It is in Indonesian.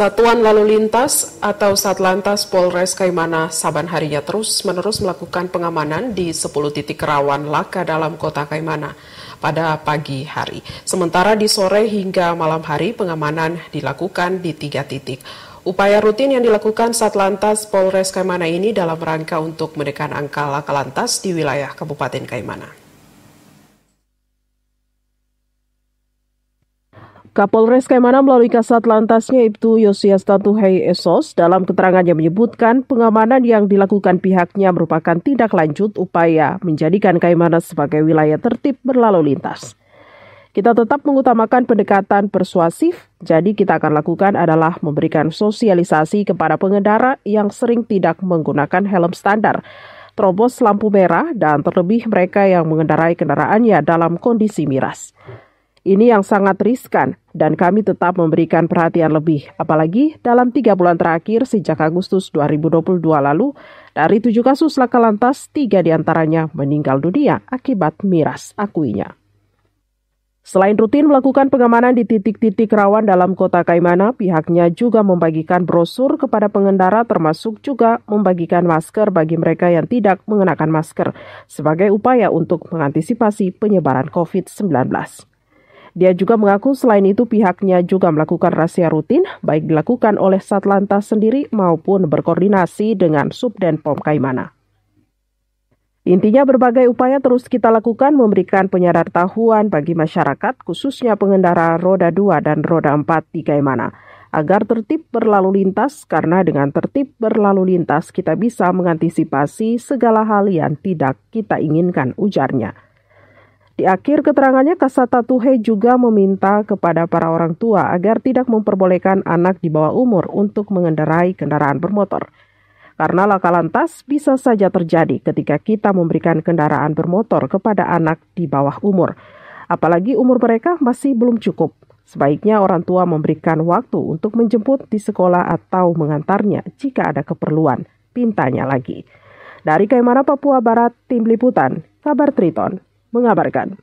Satuan Lalu Lintas atau Satlantas Polres Kaimana Saban harinya terus-menerus melakukan pengamanan di 10 titik rawan laka dalam kota Kaimana pada pagi hari. Sementara di sore hingga malam hari pengamanan dilakukan di tiga titik. Upaya rutin yang dilakukan Satlantas Polres Kaimana ini dalam rangka untuk menekan angka laka lantas di wilayah Kabupaten Kaimana. Kapolres Kaimana melalui kasat lantasnya Ibtu Yosias Tantuhei Esos dalam keterangannya menyebutkan pengamanan yang dilakukan pihaknya merupakan tindak lanjut upaya menjadikan Kaimana sebagai wilayah tertib berlalu lintas. Kita tetap mengutamakan pendekatan persuasif, jadi kita akan lakukan adalah memberikan sosialisasi kepada pengendara yang sering tidak menggunakan helm standar, terobos lampu merah, dan terlebih mereka yang mengendarai kendaraannya dalam kondisi miras. Ini yang sangat riskan dan kami tetap memberikan perhatian lebih. Apalagi dalam tiga bulan terakhir sejak Agustus 2022 lalu, dari tujuh kasus laka lantas, tiga diantaranya meninggal dunia akibat miras akuinya. Selain rutin melakukan pengamanan di titik-titik rawan dalam kota Kaimana, pihaknya juga membagikan brosur kepada pengendara termasuk juga membagikan masker bagi mereka yang tidak mengenakan masker sebagai upaya untuk mengantisipasi penyebaran COVID-19. Dia juga mengaku selain itu pihaknya juga melakukan rahasia rutin, baik dilakukan oleh Satlantas sendiri maupun berkoordinasi dengan Subden Pom Kaimana. Intinya berbagai upaya terus kita lakukan memberikan tahuan bagi masyarakat, khususnya pengendara roda 2 dan roda 4 di Kaimana, agar tertib berlalu lintas karena dengan tertib berlalu lintas kita bisa mengantisipasi segala hal yang tidak kita inginkan ujarnya. Di akhir keterangannya, Kasata Tuhe juga meminta kepada para orang tua agar tidak memperbolehkan anak di bawah umur untuk mengendarai kendaraan bermotor. Karena laka lantas bisa saja terjadi ketika kita memberikan kendaraan bermotor kepada anak di bawah umur. Apalagi umur mereka masih belum cukup. Sebaiknya orang tua memberikan waktu untuk menjemput di sekolah atau mengantarnya jika ada keperluan. Pintanya lagi. Dari Kaimana, Papua Barat, Tim Liputan, Kabar Triton mengabarkan.